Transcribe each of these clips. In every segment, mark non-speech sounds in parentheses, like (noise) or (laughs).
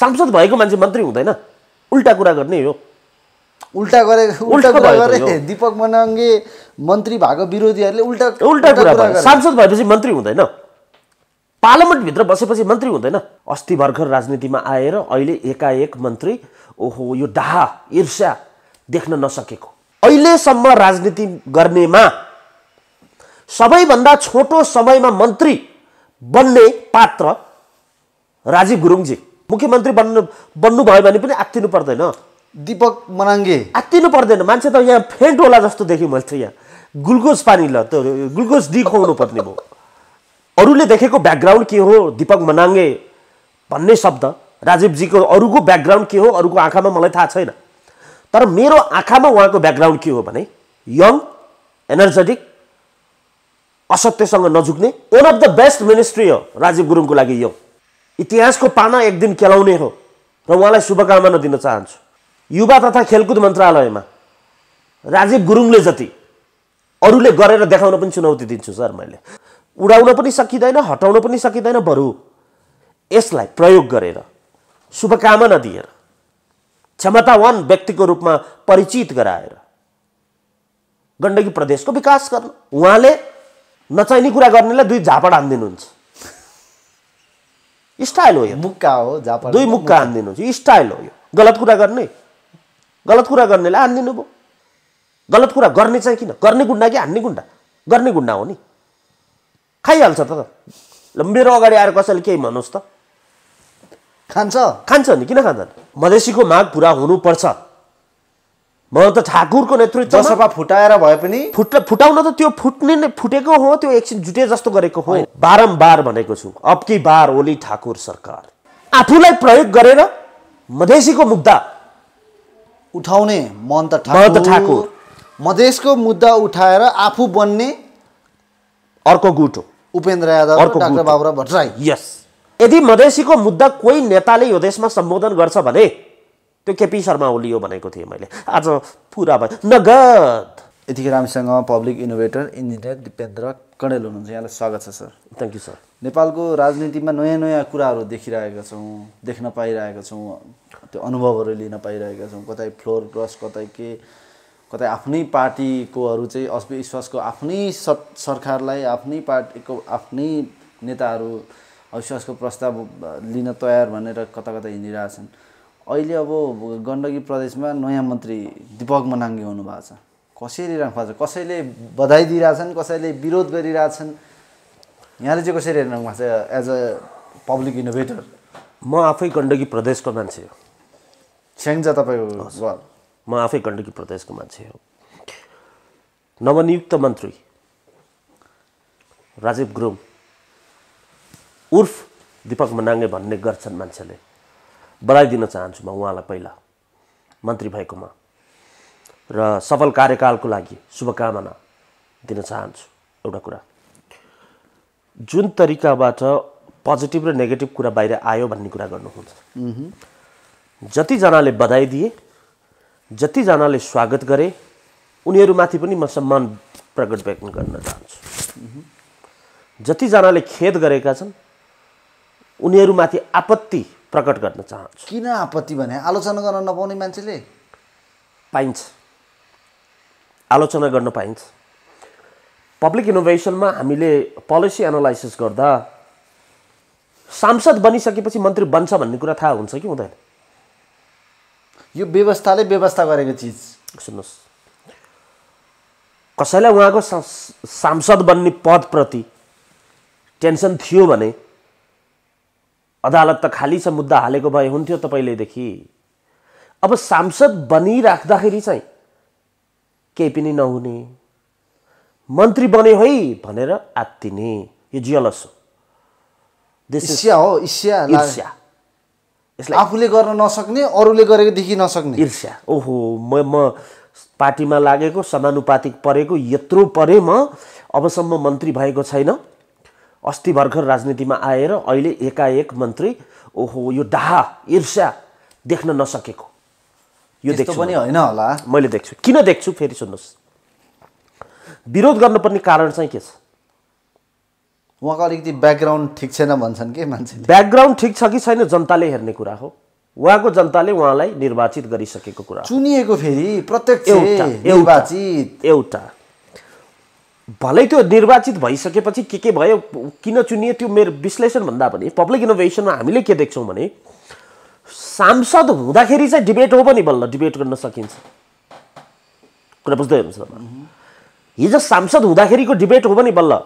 सांसद भएको मान्छे मन्त्री हुँदैन उल्टा कुरा गर्ने हो उल्टा गरे उल्टा कुरा गरे दिपक मनाङ्गे मन्त्री भएको विरोधीहरूले उल्टा उल्टा कुरा सांसद भएपछि मन्त्री हुँदैन पार्लियामेन्टभित्र बसेपछि मन्त्री हुँदैन अस्ति भर्खर राजनीतिमा आएर अहिले एकाएक मन्त्री ओहो यो डाह ईर्ष्या देख्न नसकेको अहिलेसम्म राजनीति गर्नेमा सबैभन्दा छोटो समयमा मन्त्री बन्ने पात्र राजीव गुरुङजी मुख्यमन्त्री बन्नु भयो भने पनि आत्तिनु पर्दैन दिपक मनाङ्गे आत्तिनु पर्दैन मान्छे त यहाँ फेन्ट होला जस्तो देखेँ मैले चाहिँ यहाँ ग्लुकोज पानी ल त्यो ग्लुकोज डी खुवाउनु पर्ने भयो अरूले देखेको ब्याकग्राउन्ड के हो दिपक मनाङ्गे भन्ने शब्द राजीवजीको अरूको ब्याकग्राउन्ड के हो अरूको आँखामा मलाई थाहा छैन तर मेरो आँखामा उहाँको ब्याकग्राउन्ड के हो भने यङ एनर्जेटिक असत्यसँग नझुक्ने one of the best ministry हो राजीव गुरुङको लागि यो इतिहासको पाना एक दिन केलाउने हो र उहाँलाई शुभकामना दिन चाहन्छु युवा तथा खेलकुद मन्त्रालयमा राजीव गुरुङले जति अरूले गरेर देखाउन पनि चुनौती दिन्छु सर मैले उडाउन पनि सकिँदैन हटाउन पनि सकिँदैन बरु यसलाई प्रयोग गरेर शुभकामना दिएर क्षमतावान व्यक्तिको रूपमा परिचित गराएर गण्डकी प्रदेशको विकास गर्नु उहाँले नचाहिने कुरा गर्नेलाई दुई झापड हानिदिनुहुन्छ स्टाइल हो यो मुक्का हो जापान दुई मुक्का हानिदिनु यो स्टाइल हो यो गलत कुरा गर्ने गलत कुरा गर्नेलाई हानिदिनु भयो गलत कुरा गर्ने चाहिँ किन गर्ने गुन्डा कि हान्ने गुन्डा गर्ने गुन्डा हो नि खाइहाल्छ त ल मेरो अगाडि आएर कसैले केही भन्नुहोस् त खान्छ खान्छ नि किन खान्छ मधेसीको माग पुरा हुनुपर्छ त ठाकुरको नेतृत्व सफा फुटाएर भए पनि फुट फुटाउन त त्यो फुट्ने नै फुटेको हो त्यो एकछिन जुटे जस्तो गरेको हो बारम्बार भनेको छु अबकी बार ओली ठाकुर सरकार आफूलाई प्रयोग गरेर मधेसीको मुद्दा उठाउने मन त ठाकुर मधेसको मुद्दा उठाएर आफू बन्ने अर्को गुट हो उपेन्द्र यादव अर्को डाक्टर भट्टराई यस यदि मधेसीको मुद्दा कोही नेताले यो देशमा सम्बोधन गर्छ भने त्यो केपी शर्मा ओली हो भनेको थिएँ मैले आज पुरा भयो नगद यतिखेर हामीसँग public innovator engineer Dipendra Kadel हुनुहुन्छ यहाँलाई स्वागत छ सर थ्याङ्क यू सर नेपालको राजनीतिमा नयाँ नयाँ कुराहरू देखिरहेका छौँ देख्न पाइरहेका छौँ त्यो अनुभवहरू लिन पाइरहेका छौँ कतै फ्लोर क्रस कतै के कतै आफ्नै पार्टीकोहरू चाहिँ अविश्वासको आफ्नै सरकारलाई आफ्नै पार्टीको आफ्नै नेताहरू अविश्वासको प्रस्ताव लिन तयार भनेर कता कता हिँडिरहेछन् अहिले अब गण्डकी प्रदेशमा नयाँ मन्त्री दिपक मनाङ्गी हुनुभएको छ कसरी राख्नु भएको छ कसैले बधाई दिइरहेछन् कसैले विरोध गरिरहेछन् यहाँले चाहिँ कसरी हेर्नु भएको छ एज अ पब्लिक इनोभेटर म आफै गण्डकी प्रदेशको मान्छे हो स्याङ्जा तपाईँको म आफै गण्डकी प्रदेशको मान्छे हो नवनियुक्त मन्त्री राजीव गुरुङ उर्फ दिपक मनाङ्गे भन्ने गर्छन् मान्छेले बधाई दिन चाहन्छु म उहाँलाई पहिला मन्त्री भएकोमा र सफल कार्यकालको लागि शुभकामना दिन चाहन्छु एउटा कुरा जुन तरिकाबाट पोजिटिभ र नेगेटिभ कुरा बाहिर आयो भन्ने कुरा गर्नुहुन्छ जतिजनाले बधाई दिए जतिजनाले स्वागत गरे उनीहरूमाथि पनि म सम्मान प्रकट व्यक्त गर्न चाहन्छु जतिजनाले खेद गरेका छन् उनीहरूमाथि आपत्ति प्रकट गर्न चाहन्छु किन आपत्ति भने आलोचना गर्न नपाउने मान्छेले पाइन्छ आलोचना गर्न पाइन्छ पब्लिक इनोभेसनमा हामीले पोलिसी एनालाइसिस गर्दा सांसद बनिसकेपछि मन्त्री बन्छ भन्ने कुरा थाहा हुन्छ कि हुँदैन यो व्यवस्थाले व्यवस्था गरेको चिज सुन्नुहोस् कसैलाई उहाँको सांसद बन्ने पदप्रति टेन्सन थियो भने अदालत त खाली छ मुद्दा हालेको भए हुन्थ्यो तपाईँलेदेखि अब सांसद बनिराख्दाखेरि चाहिँ केही पनि नहुने मन्त्री बने है भनेर आत्तिने यो जियलस हो इस्या हो इस्या यसलाई आफूले गर्न नसक्ने अरूले गरेको देखि नसक्ने ईर्ष्या ओहो म म पार्टीमा लागेको समानुपातिक परेको यत्रो परे म अबसम्म मन्त्री भएको छैन अस्ति भर्खर राजनीतिमा आएर अहिले एकाएक मन्त्री ओहो यो डाह ईर्ष्या देख्न नसकेको यो देख्छु पनि होइन होला मैले देख्छु किन देख्छु फेरि सुन्नुहोस् विरोध गर्नुपर्ने कारण चाहिँ के छ उहाँको अलिकति ब्याकग्राउन्ड ठिक छैन भन्छन् कि मान्छे ब्याकग्राउन्ड ठिक छ कि छैन जनताले हेर्ने कुरा हो उहाँको जनताले उहाँलाई निर्वाचित गरिसकेको कुरा चुनिएको फेरि प्रत्यक्ष निर्वाचित एउटा भलै त्यो निर्वाचित भइसकेपछि के के भयो किन चुनियो त्यो मेरो विश्लेषण भन्दा पनि पब्लिक इनोभेसनमा हामीले के देख्छौँ भने सांसद हुँदाखेरि चाहिँ डिबेट हो पनि बल्ल डिबेट गर्न सकिन्छ कुरा बुझ्दै हुनुहुन्छ हिजो सांसद हुँदाखेरिको डिबेट हो पनि बल्ल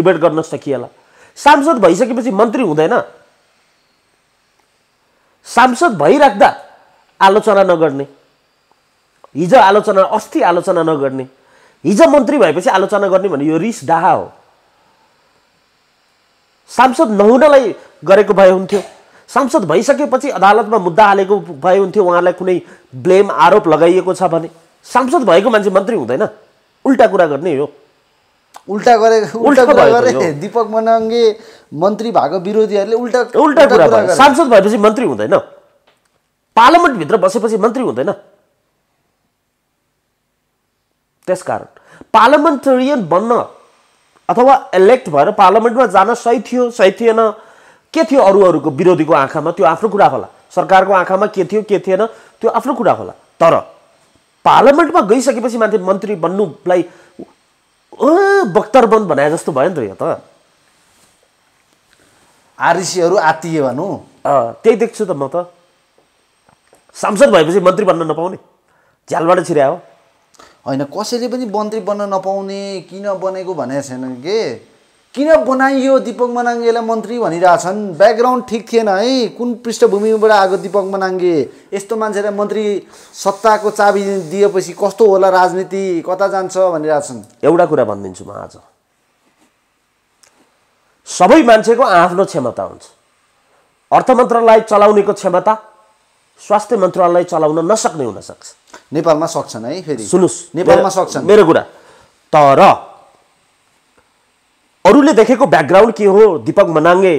डिबेट गर्न सकिएला सांसद भइसकेपछि मन्त्री हुँदैन सांसद भइराख्दा आलोचना नगर्ने हिजो आलोचना अस्ति आलोचना नगर्ने हिजो मन्त्री भएपछि आलोचना गर्ने भने यो रिस डाहा हो सांसद नहुनलाई गरेको भए हुन्थ्यो सांसद भइसकेपछि अदालतमा मुद्दा हालेको भए हुन्थ्यो उहाँलाई कुनै ब्लेम आरोप लगाइएको छ भने सांसद भएको मान्छे मन्त्री हुँदैन उल्टा कुरा गर्ने हो उल्टा गरे उल्टा कुरा गरे दीपक मनाङ्गे मन्त्री भएको विरोधीहरूले उल्टा उल्टा कुरा सांसद भएपछि मन्त्री हुँदैन पार्लियामेन्टभित्र बसेपछि मन्त्री हुँदैन त्यसकारण पार्लियामेन्टेरियन बन्न अथवा इलेक्ट भएर पार्लियामेन्टमा जान सही थियो सही थिएन के थियो अरू अरूको विरोधीको आँखामा त्यो आफ्नो कुरा होला सरकारको आँखामा के थियो के थिएन त्यो आफ्नो कुरा होला तर पार्लियामेन्टमा गइसकेपछि माथि मन्त्री बन्नुलाई बख्तरबन्द बनाए जस्तो भयो नि त यो त आरसीहरू आत्तिए भनौँ त्यही देख्छु त म त सांसद भएपछि मन्त्री बन्न नपाउने झ्यालबाट छिर्या हो होइन कसैले पनि मन्त्री बन्न नपाउने किन बनेको भनेको छैन के किन बनाइयो दिपक मनाङ्गेलाई मन्त्री भनिरहेछन् ब्याकग्राउन्ड ठिक थिएन है कुन पृष्ठभूमिबाट आएको दिपक मनाङ्गे यस्तो मान्छेलाई मन्त्री सत्ताको चाबी दिएपछि कस्तो होला राजनीति कता जान्छ भनिरहेछन् एउटा कुरा भनिदिन्छु म आज सबै मान्छेको आफ्नो क्षमता हुन्छ अर्थ मन्त्रालय चलाउनेको क्षमता स्वास्थ्य मन्त्रालय चलाउन नसक्ने हुनसक्छ नेपालमा सक्छन् है फेरि सुन्नुहोस् नेपालमा सक्छन् मेरो कुरा तर अरूले देखेको ब्याकग्राउन्ड के हो दिपक मनाङ्गे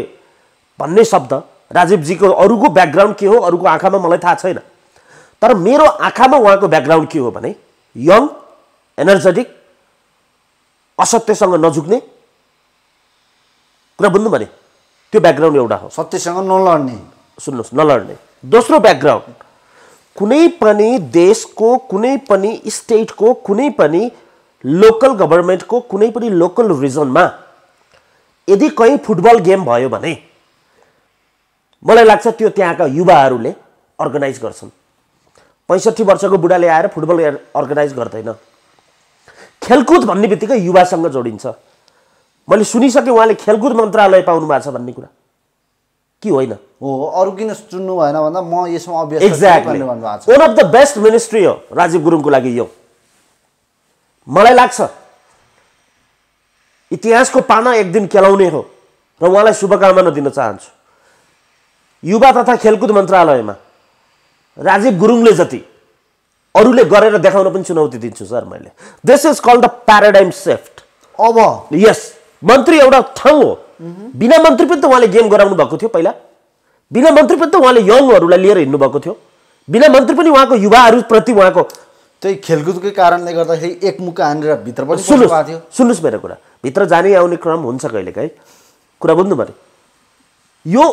भन्ने शब्द राजीवजीको अरूको ब्याकग्राउन्ड के हो अरूको आँखामा मलाई थाहा छैन तर मेरो आँखामा उहाँको ब्याकग्राउन्ड के हो भने यङ एनर्जेटिक असत्यसँग नझुक्ने कुरा बुझ्नु भने त्यो ब्याकग्राउन्ड एउटा हो सत्यसँग नलड्ने सुन्नुहोस् नलड्ने दोस्रो ब्याकग्राउन्ड कुनै पनि देशको कुनै पनि स्टेटको कुनै पनि लोकल गभर्मेन्टको कुनै पनि लोकल रिजनमा यदि कहीँ फुटबल गेम भयो भने मलाई लाग्छ त्यो त्यहाँका युवाहरूले अर्गनाइज गर्छन् पैँसठी वर्षको बुढाले आएर फुटबल अर्गनाइज गर्दैन खेलकुद भन्ने बित्तिकै युवासँग जोडिन्छ मैले सुनिसकेँ उहाँले खेलकुद मन्त्रालय पाउनु भएको छ भन्ने कुरा कि होइन हो अरू किन चुन्नु भएन भन्दा म यसमा अभ्यास exactly one of the best ministry हो राजीव गुरुङको लागि यो मलाई लाग्छ इतिहासको पाना एक दिन केलाउने हो र उहाँलाई शुभकामना दिन चाहन्छु युवा तथा खेलकुद मन्त्रालयमा राजीव गुरुङले जति अरूले गरेर देखाउन पनि चुनौती दिन्छु सर मैले this is called the paradigm shift अब यस मन्त्री एउटा ठाउँ हो बिना मन्त्री पनि त उहाँले गेम गराउनु भएको थियो पहिला बिना मन्त्री पनि त उहाँले यङहरूलाई लिएर हिँड्नु भएको थियो बिना मन्त्री पनि उहाँको युवाहरूप्रति उहाँको त्यही खेलकुदकै कारणले गर्दाखेरि एकमुख हानेर भित्र पनि थियो सुन्नुहोस् मेरो कुरा भित्र जाने आउने क्रम हुन्छ कहिलेकाहीँ कुरा बुझ्नु पऱ्यो यो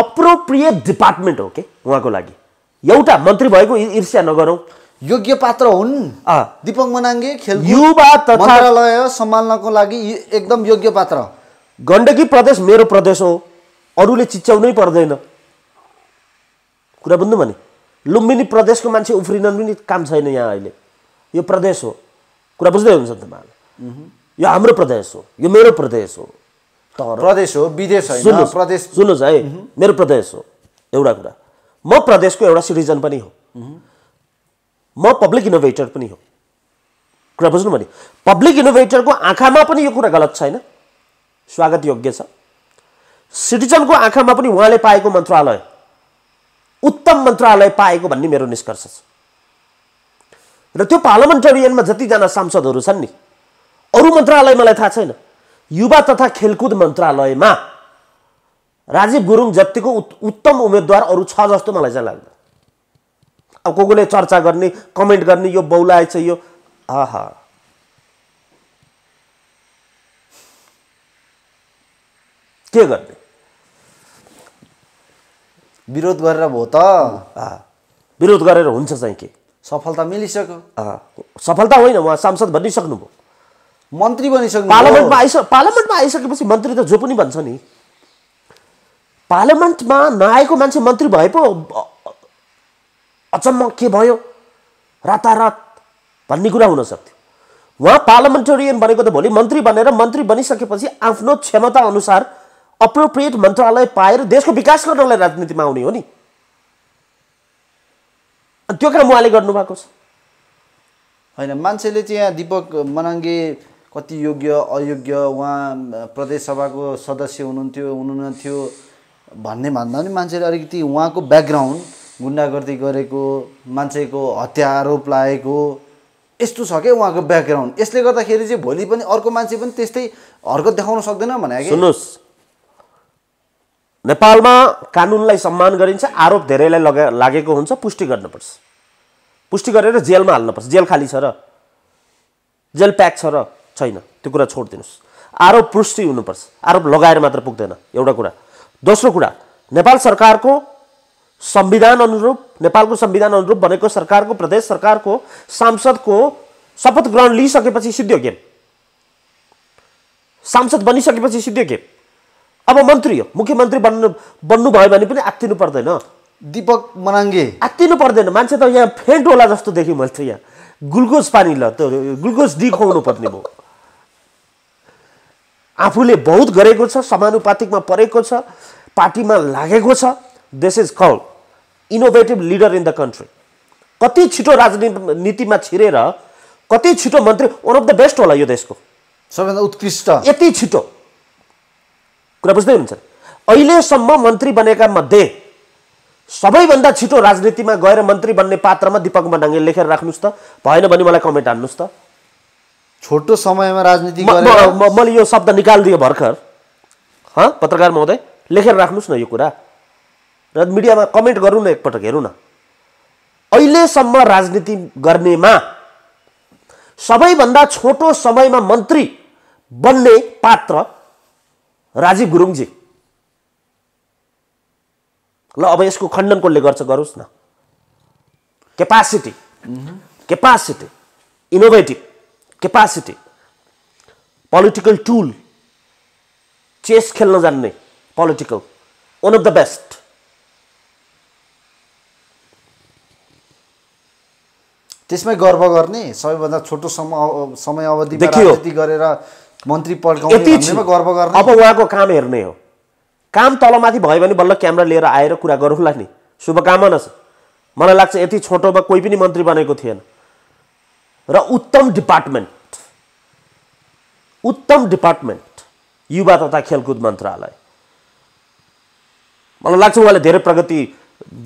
अप्रोप्रिएट डिपार्टमेन्ट हो कि उहाँको लागि एउटा मन्त्री भएको ईर्ष्या नगरौँ योग्य पात्र हुन् दिपक मनाङ्गे खेल युवा मन्त्रालय सम्हाल्नको लागि एकदम योग्य पात्र गण्डकी प्रदेश मेरो प्रदेश हो अरूले चिच्याउनै पर्दैन कुरा बुझ्नु भने लुम्बिनी प्रदेशको मान्छे उफ्रिन पनि काम छैन यहाँ अहिले यो प्रदेश हो कुरा बुझ्दै हुनुहुन्छ तपाईँहरूले यो हाम्रो प्रदेश हो यो मेरो प्रदेश हो तर प्रदेश हो विदेश सुन्नुहोस् प्रदेश सुन्नुहोस् है मेरो प्रदेश हो एउटा कुरा म प्रदेशको एउटा सिटिजन पनि हो म पब्लिक इनोभेटर पनि हो कुरा बुझ्नु भने पब्लिक इनोभेटरको आँखामा पनि यो कुरा गलत छैन स्वागत योग्य छ सिटिजनको आँखामा पनि उहाँले पाएको मन्त्रालय उत्तम मन्त्रालय पाएको भन्ने मेरो निष्कर्ष छ र त्यो पार्लमेन्टेरियनमा जतिजना सांसदहरू छन् नि अरू मन्त्रालय मलाई थाहा छैन युवा तथा खेलकुद मन्त्रालयमा राजीव गुरुङ जतिको उत्तम उम्मेद्वार अरू छ जस्तो मलाई चाहिँ लाग्दैन अब को कोले चर्चा गर्ने कमेन्ट गर्ने यो बौलाएछ यो हा हा के गर्ने विरोध गरेर भयो त विरोध गरेर हुन्छ चाहिँ के सफलता मिलिसक्यो सफलता होइन उहाँ सांसद भनिसक्नुभयो मन्त्री बनिसक्नु पार्लियामेन्टमा आइस पार्लियामेन्टमा आइसकेपछि मन्त्री त जो पनि भन्छ नि पार्लियामेन्टमा नआएको मान्छे मन्त्री भए पो अचम्म के भयो रातारात भन्ने कुरा हुन हुनसक्थ्यो उहाँ पार्लियामेन्टेरियन बनेको त भोलि मन्त्री बनेर मन्त्री बनिसकेपछि आफ्नो क्षमता अनुसार अप्रोप्रिएट मन्त्रालय पाएर देशको विकास गर्नलाई राजनीतिमा आउने हो नि त्यो काम उहाँले गर्नुभएको छ होइन मान्छेले चाहिँ यहाँ दिपक मनाङ्गे कति योग्य अयोग्य उहाँ प्रदेशसभाको सदस्य हुनुहुन्थ्यो हुनुहुन्थ्यो भन्ने भन्दा पनि मान्छेले अलिकति उहाँको ब्याकग्राउन्ड गुन्डागर्दी गरेको मान्छेको हत्या आरोप लागेको यस्तो छ क्या उहाँको ब्याकग्राउन्ड यसले गर्दाखेरि चाहिँ भोलि पनि अर्को मान्छे पनि त्यस्तै हर्कत देखाउन सक्दैन भने सुन्नुहोस् नेपालमा कानुनलाई सम्मान गरिन्छ आरोप धेरैलाई लगा लागेको हुन्छ पुष्टि गर्नुपर्छ पुष्टि गरेर जेलमा हाल्नुपर्छ जेल खाली छ र जेल प्याक छ र छैन त्यो कुरा छोडिदिनुहोस् आरोप पुष्टि हुनुपर्छ आरोप लगाएर मात्र पुग्दैन एउटा कुरा दोस्रो कुरा नेपाल सरकारको संविधान अनुरूप नेपालको संविधान अनुरूप भनेको सरकारको प्रदेश सरकारको सांसदको शपथ ग्रहण लिइसकेपछि सिद्धियो गेम सांसद बनिसकेपछि सिद्धियो गेम अब मन्त्री हो मुख्यमन्त्री बन्नु बन्नुभयो भने पनि आत्तिनु पर्दैन दिपक मनाङ्गे आत्तिनु पर्दैन मान्छे त यहाँ फेन्ट होला जस्तो देखेँ मैले चाहिँ यहाँ ग्लुकोज पानी ल त्यो ग्लुकोज डी खुवाउनु पर्ने भयो आफूले बहुत गरेको छ समानुपातिकमा परेको छ पार्टीमा लागेको छ this is call innovative leader in the country कति छिटो राजनीतिमा छिरेर कति छिटो मन्त्री वान अफ द बेस्ट होला यो देशको सबैभन्दा उत्कृष्ट यति छिटो कुरा बुझ्दै हुनुहुन्छ अहिलेसम्म मन्त्री बनेका मध्ये सबैभन्दा छिटो राजनीतिमा गएर मन्त्री बन्ने पात्रमा दिपक मडाङ्गे लेखेर राख्नुहोस् त भएन भने मलाई कमेन्ट हान्नुहोस् त छोटो समयमा राजनीति मैले यो शब्द निकालिदियो भर्खर हँ पत्रकार महोदय लेखेर राख्नुहोस् न यो कुरा र मिडियामा कमेन्ट गरौँ न एकपटक हेरौँ न अहिलेसम्म राजनीति गर्नेमा सबैभन्दा छोटो समयमा मन्त्री बन्ने पात्र राजीव गुरुङजी ल अब यसको खण्डन कसले गर्छ गरोस् न capacity capacity, innovative capacity political tool chess खेल्न जान्ने political one of the best त्यसमै गर्व गर्ने सबैभन्दा छोटो समय समय अवधि गरेर मन्त्री गर्व गर्ने अब उहाँको काम हेर्ने हो काम तलमाथि भयो भने बल्ल क्यामेरा लिएर आएर कुरा गरौँला नि शुभकामना छ मलाई लाग्छ यति छोटोमा कोही पनि मन्त्री बनेको थिएन र उत्तम डिपार्टमेन्ट उत्तम डिपार्टमेन्ट युवा तथा खेलकुद मन्त्रालय मलाई लाग्छ उहाँले धेरै प्रगति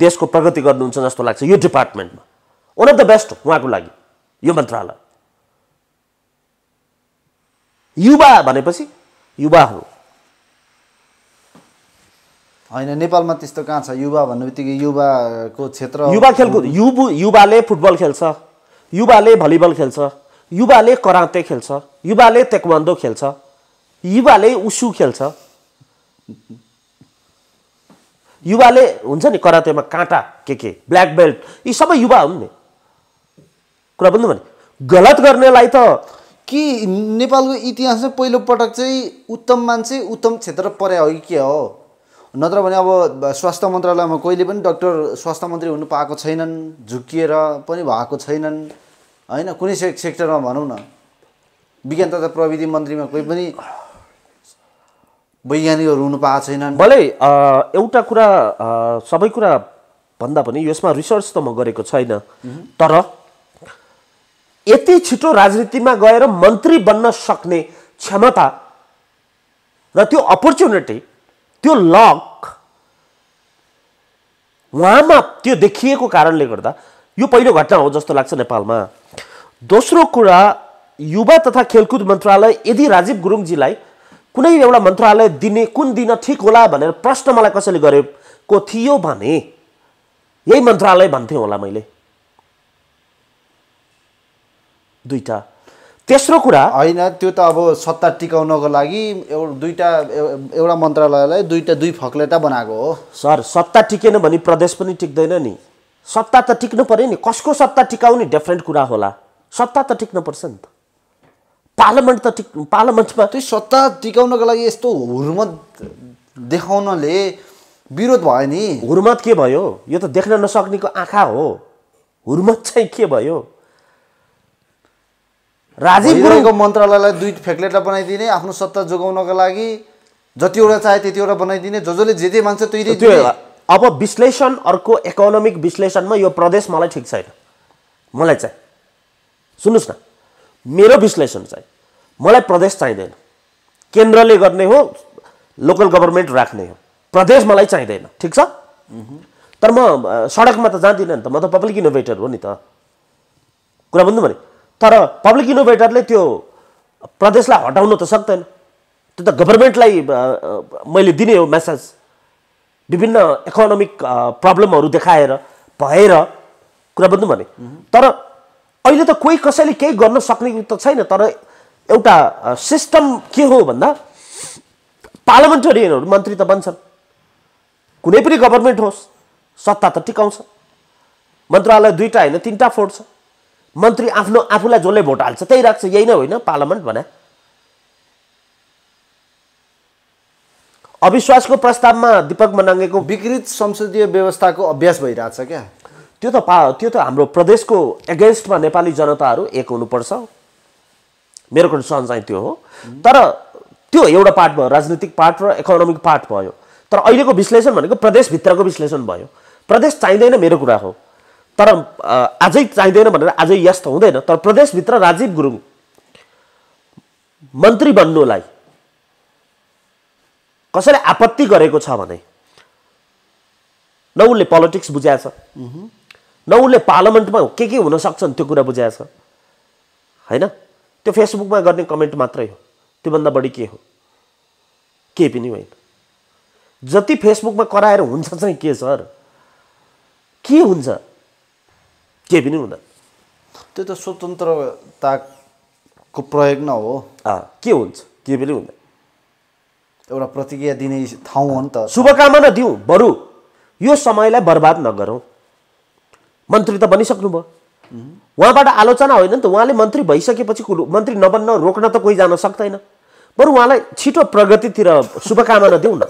देशको प्रगति गर्नुहुन्छ जस्तो लाग्छ यो डिपार्टमेन्टमा वान अफ द बेस्ट उहाँको लागि यो मन्त्रालय युवा भनेपछि युवा हो होइन नेपालमा त्यस्तो कहाँ छ युवा भन्ने बित्तिकै युवाको क्षेत्र युवा खेलकुद युबु युवाले फुटबल खेल्छ युवाले भलिबल खेल्छ युवाले कराते खेल्छ युवाले तेक्वान्डो खेल्छ युवाले उसु खेल्छ युवाले हुन्छ नि करातेमा काँटा के के ब्ल्याक बेल्ट यी सबै युवा हुन् नि कुरा बुझ्नु भने गलत गर्नेलाई त कि नेपालको इतिहासमा पहिलोपटक चाहिँ उत्तम मान्छे उत्तम क्षेत्र पर्या हो कि के हो नत्र भने अब स्वास्थ्य मन्त्रालयमा कहिले पनि डक्टर स्वास्थ्य मन्त्री हुनु पाएको छैनन् झुकिएर पनि भएको छैनन् होइन कुनै से सेक्टरमा भनौँ न विज्ञान तथा प्रविधि मन्त्रीमा कोही पनि वैज्ञानिकहरू हुनु पाएको छैनन् भले एउटा कुरा सबै कुरा भन्दा पनि यसमा रिसर्च त म गरेको छैन तर यति छिटो राजनीतिमा गएर मन्त्री बन्न सक्ने क्षमता र त्यो अपर्च्युनिटी त्यो लक उहाँमा त्यो देखिएको कारणले गर्दा यो पहिलो घटना हो जस्तो लाग्छ नेपालमा दोस्रो कुरा युवा तथा खेलकुद मन्त्रालय यदि राजीव गुरुङजीलाई कुनै एउटा मन्त्रालय दिने कुन दिन ठिक होला भनेर प्रश्न मलाई कसैले गरेको थियो भने यही मन्त्रालय भन्थेँ होला मैले दुईवटा तेस्रो कुरा होइन त्यो त अब सत्ता टिकाउनको लागि दुईवटा एउटा मन्त्रालयलाई दुईवटा दुई फक्लेटा बनाएको हो सर सत्ता टिकेन भने प्रदेश पनि टिक्दैन नि सत्ता त टिक्नु पऱ्यो नि कसको सत्ता टिकाउने डिफ्रेन्ट कुरा होला सत्ता त टिक्नुपर्छ नि त पार्लियामेन्ट त टिक पार्लियामेन्टमा त्यो सत्ता टिकाउनको लागि यस्तो हुर्मत देखाउनले विरोध भयो नि हुर्मत के भयो यो त देख्न नसक्नेको आँखा हो हुर्मत चाहिँ के भयो राजीव गुरुङको मन्त्रालयलाई दुई फ्याक्लेटलाई बनाइदिने आफ्नो सत्ता जोगाउनको लागि जतिवटा चाहे त्यतिवटा बनाइदिने जो जसले जे जे मान्छ त्यही त्यो अब विश्लेषण अर्को इकोनोमिक विश्लेषणमा यो प्रदेश मलाई ठिक छैन मलाई चाहिँ सुन्नुहोस् न मेरो विश्लेषण चाहिँ मलाई प्रदेश चाहिँदैन केन्द्रले गर्ने हो लोकल गभर्मेन्ट राख्ने हो प्रदेश मलाई चाहिँदैन ठिक छ तर म सडकमा त जाँदिनँ नि त म त पब्लिक इनोभेटर हो नि त कुरा बुझ्नु भने तर पब्लिक इनोभेटरले त्यो प्रदेशलाई हटाउन त सक्दैन त्यो त गभर्मेन्टलाई मैले दिने हो मेसेज विभिन्न इकोनोमिक प्रब्लमहरू देखाएर भएर कुरा बुझ्नु भने तर अहिले त कोही कसैले केही गर्न सक्ने त छैन तर एउटा सिस्टम के हो भन्दा पार्लिमेन्टरियनहरू मन्त्री त बन्छन् कुनै पनि गभर्मेन्ट होस् सत्ता त टिकाउँछ मन्त्रालय दुईवटा होइन तिनवटा फोड्छ मन्त्री आफ्नो आफूलाई जसले भोट हाल्छ त्यही राख्छ यही नै होइन पार्लियामेन्ट भने अविश्वासको प्रस्तावमा दिपक मनाङ्गेको विकृत संसदीय व्यवस्थाको अभ्यास भइरहेछ क्या त्यो त पा त्यो त हाम्रो प्रदेशको एगेन्स्टमा नेपाली जनताहरू एक हुनुपर्छ मेरो कन्सर्न चाहिँ त्यो हो तर त्यो एउटा पार्ट भयो राजनीतिक पार्ट र इकोनोमिक पार्ट भयो तर अहिलेको विश्लेषण भनेको प्रदेशभित्रको विश्लेषण भयो प्रदेश चाहिँदैन मेरो कुरा हो तर आजै चाहिँदैन भनेर आजै यस्तो हुँदैन तर प्रदेशभित्र राजीव गुरुङ मन्त्री बन्नुलाई कसैले आपत्ति गरेको छ भने न उसले पोलिटिक्स बुझाएछ न उसले पार्लियामेन्टमा के के हुनसक्छन् त्यो कुरा बुझाएछ होइन त्यो फेसबुकमा गर्ने कमेन्ट मात्रै हो त्योभन्दा बढी के हो केही पनि होइन जति फेसबुकमा कराएर हुन्छ चाहिँ के सर के हुन्छ केही पनि हुँदैन त्यो त स्वतन्त्रताको प्रयोग न हो के हुन्छ के पनि हुँदैन एउटा प्रतिक्रिया दिने ठाउँ हो नि त शुभकामना दिउँ बरु यो समयलाई बर्बाद नगरौँ मन्त्री त बनिसक्नु भयो उहाँबाट आलोचना होइन नि त उहाँले मन्त्री भइसकेपछि मन्त्री नबन्न रोक्न त कोही जान सक्दैन बरु उहाँलाई छिटो प्रगतितिर शुभकामना दिउँ न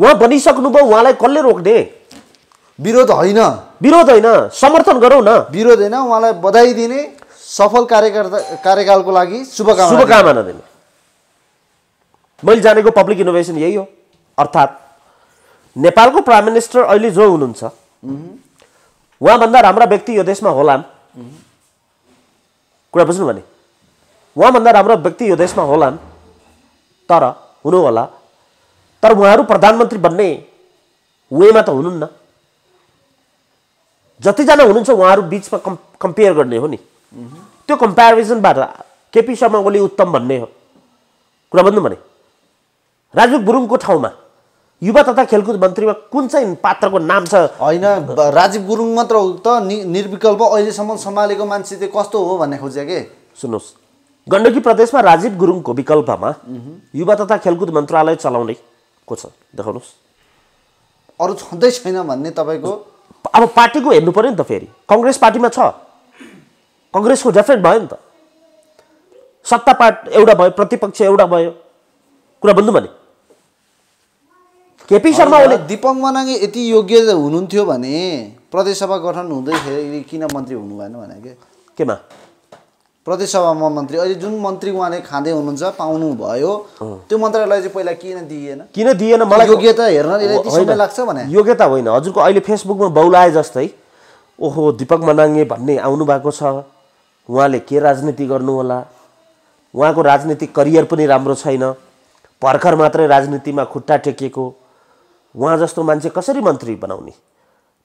उहाँ बनिसक्नुभयो उहाँलाई कसले रोक्ने विरोध होइन विरोध होइन समर्थन गरौँ न विरोध होइन उहाँलाई बधाई दिने सफल कार्यकर्ता कार्यकालको लागि शुभकामना शुभकामना दिने मैले जानेको पब्लिक इनोभेसन यही हो अर्थात् नेपालको प्राइम मिनिस्टर अहिले जो हुनुहुन्छ उहाँभन्दा राम्रा व्यक्ति यो देशमा होलान् कुरा बुझ्नु भने उहाँभन्दा राम्रो व्यक्ति यो देशमा होलान् तर हुनु होला तर उहाँहरू प्रधानमन्त्री बन्ने वेमा त हुनुहुन्न जतिजना हुनुहुन्छ उहाँहरू बिचमा कम् कम्पेयर गर्ने हो नि त्यो कम्पेरिजनबाट केपी शर्मा ओली उत्तम भन्ने हो कुरा भन्नु भने राजु गुरुङको ठाउँमा युवा तथा खेलकुद मन्त्रीमा कुन चाहिँ पात्रको नाम छ होइन राजीव गुरुङ मात्र हो त निर्विकल्प अहिलेसम्म सम्हालेको मान्छे चाहिँ कस्तो हो भन्ने खोजे के सुन्नुहोस् गण्डकी प्रदेशमा राजीव गुरुङको विकल्पमा युवा तथा खेलकुद मन्त्रालय चलाउने को छ देखाउनुहोस् अरू छँदै छैन भन्ने तपाईँको अब पार्टीको हेर्नु पऱ्यो नि त फेरि कङ्ग्रेस पार्टीमा छ कङ्ग्रेसको डेफरेन्ट भयो नि त सत्ता पार्ट एउटा भयो प्रतिपक्ष एउटा भयो कुरा बुझ्नु भने केपी शर्मा ओली दिपक मनाङ यति योग्य हुनुहुन्थ्यो भने प्रदेशसभा गठन हुँदैखेरि किन मन्त्री हुनु भएन भने के केमा प्रदेशसभामा मन्त्री अहिले जुन मन्त्री उहाँले खाँदै हुनुहुन्छ पाउनुभयो त्यो मन्त्रालय चाहिँ पहिला किन दिएन किन दिएन मलाई योग्यता हेर्न समय लाग्छ भने योग्यता होइन हजुरको अहिले फेसबुकमा बौलाए जस्तै ओहो दिपक मनाङ्गे भन्ने आउनु भएको छ उहाँले के राजनीति गर्नु होला उहाँको राजनीतिक करियर पनि राम्रो छैन भर्खर मात्रै राजनीतिमा खुट्टा टेकेको उहाँ जस्तो मान्छे कसरी मन्त्री बनाउने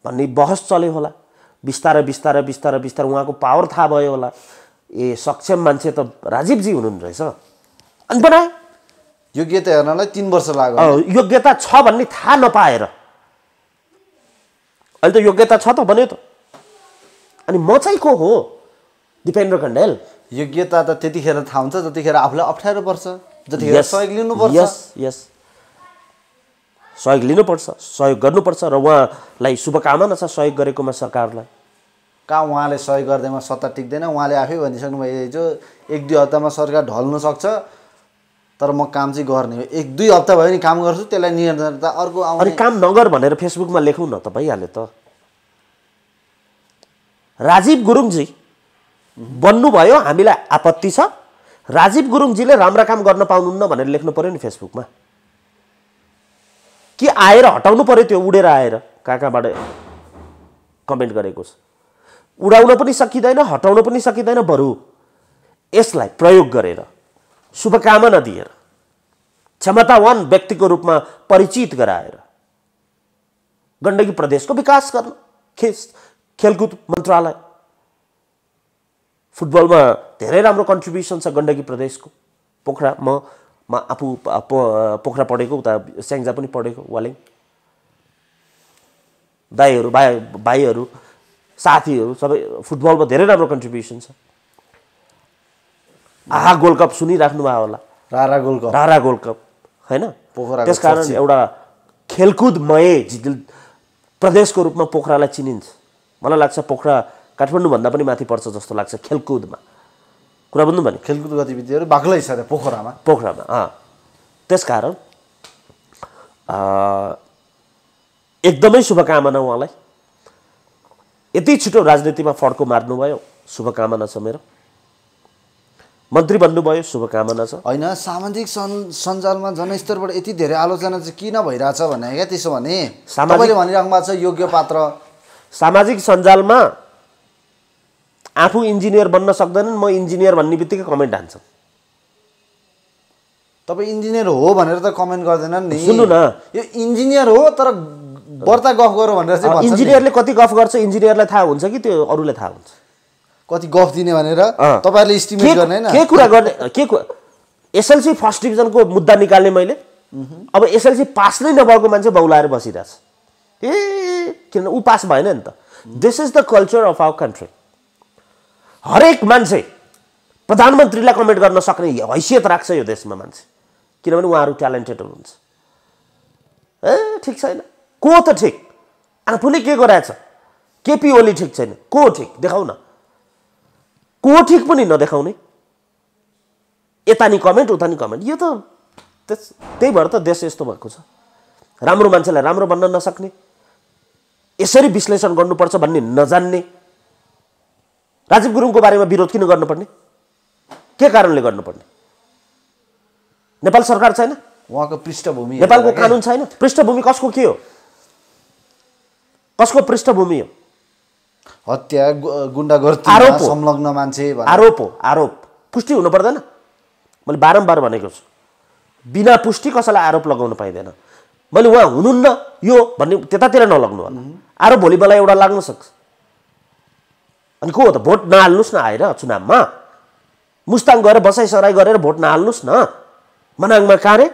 भन्ने बहस चल्यो होला बिस्तारै बिस्तारै बिस्तारै बिस्तारै उहाँको पावर थाहा भयो होला ए सक्षम मान्छे त राजीवजी हुनुहुन्छ रहेछ अनि बनायो योग्यता हेर्नलाई तिन वर्ष लाग्यो योग्यता छ भन्ने थाहा नपाएर अहिले त योग्यता छ त भन्यो त अनि म चाहिँ को हो दिपेन्द्र खण्डेल योग्यता त त्यतिखेर थाहा हुन्छ जतिखेर आफूलाई अप्ठ्यारो पर्छ जतिखेर सहयोग लिनुपर्छ यस यस सहयोग लिनुपर्छ सहयोग गर्नुपर्छ र उहाँलाई शुभकामना छ सहयोग गरेकोमा सरकारलाई कहाँ उहाँले सहयोग गर्दैमा सत्ता टिक्दैन उहाँले आफै भनिसक्नुभयो हिजो एक दुई हप्तामा सरकार ढल्नु सक्छ तर म काम चाहिँ गर्ने हो एक दुई हप्ता भयो नि काम गर्छु त्यसलाई निरन्तरता अर्को अनि काम नगर भनेर फेसबुकमा लेखौँ न त भइहाल्यो त राजीव गुरुङजी बन्नुभयो हामीलाई आपत्ति छ राजीव गुरुङजीले राम्रा काम गर्न पाउनुहुन्न भनेर लेख्नु पऱ्यो नि फेसबुकमा कि आएर हटाउनु पऱ्यो त्यो उडेर आएर कहाँ कहाँबाट कमेन्ट गरेको छ उडाउन पनि सकिँदैन हटाउन पनि सकिँदैन बरु यसलाई प्रयोग गरेर शुभकामना दिएर क्षमतावान व्यक्तिको रूपमा परिचित गराएर गण्डकी प्रदेशको विकास गर्न खे खेलकुद मन्त्रालय फुटबलमा धेरै राम्रो कन्ट्रिब्युसन छ गण्डकी प्रदेशको पोखरा म म आफू पोखरा पढेको उता स्याङ्जा पनि पढेको वालिङ दाईहरू भाइ भाइहरू साथीहरू सबै फुटबलमा धेरै राम्रो कन्ट्रिब्युसन छ आहा गोल्ड कप सुनिराख्नुभयो होला Rara gold cup Rara gold cup होइन पोखरा त्यस कारण एउटा खेलकुदमय प्रदेशको रूपमा पोखरालाई चिनिन्छ मलाई लाग्छ पोखरा काठमाडौँभन्दा पनि माथि पर्छ जस्तो लाग्छ खेलकुदमा कुरा भन्नु भने खेलकुद गतिविधिहरू बाक्लै छ पोखरामा पोखरामा अँ कारण एकदमै शुभकामना उहाँलाई यति छिटो राजनीतिमा फड्को मार्नुभयो शुभकामना छ मेरो मन्त्री बन्नुभयो शुभकामना छ होइन सामाजिक सन् सञ्जालमा जनस्तरबाट यति धेरै आलोचना चाहिँ किन भइरहेछ भने क्या त्यसो भने तपाईँले भनिराख्नु भएको छ योग्य पात्र सामाजिक सञ्जालमा आफू इन्जिनियर बन्न सक्दैनन् म इन्जिनियर भन्ने बित्तिकै कमेन्ट हान्छ तपाईँ इन्जिनियर हो भनेर त कमेन्ट गर्दैनन् नि सुन्नु न यो इन्जिनियर हो तर बढ्ता गफ गर भनेर चाहिँ इन्जिनियरले कति गफ गर्छ इन्जिनियरलाई थाहा हुन्छ कि त्यो अरूलाई थाहा हुन्छ कति गफ दिने भनेर तपाईँहरूले इस्टिमेट गर्ने के कुरा गर्ने के एसएलसी फर्स्ट डिभिजनको मुद्दा निकाल्ने मैले अब एसएलसी पास नै नभएको मान्छे बौलाएर बसिरहेछ ए किनभने ऊ पास भएन नि त this is the culture of our country हरेक मान्छे प्रधानमन्त्रीलाई कमेन्ट गर्न सक्ने हैसियत राख्छ यो देशमा मान्छे किनभने उहाँहरू ट्यालेन्टेड हुनुहुन्छ ए ठिक छैन को त ठिक आफूले के गराएछ केपी ओली ठिक छैन को ठिक देखाउन को ठिक पनि नदेखाउने यता नि कमेन्ट उता नि कमेन्ट यो त त्यस त्यही भएर त देश यस्तो भएको छ राम्रो मान्छेलाई राम्रो भन्न नसक्ने यसरी विश्लेषण गर्नुपर्छ भन्ने नजान्ने राजीव गुरुङको बारेमा विरोध किन गर्नुपर्ने के कारणले गर्नुपर्ने नेपाल सरकार छैन उहाँको पृष्ठभूमि नेपालको कानुन छैन पृष्ठभूमि कसको के हो कसको पृष्ठभूमि हो हत्या गुन्डागर्दी आरोप संलग्न मान्छे आरोप हो आरोप पुष्टि हुनु पर्दैन मैले बारम्बार भनेको छु बिना पुष्टि कसैलाई आरोप लगाउनु पाइँदैन मैले उहाँ हुनुहुन्न यो भन्ने त्यतातिर नलग्नु होला आरोप भोलि मलाई एउटा लाग्न सक्छ अनि को हो त भोट नहाल्नुहोस् न आएर चुनावमा मुस्ताङ गएर बसाइसराई गरेर भोट नहाल्नुहोस् न मनाङमा कारे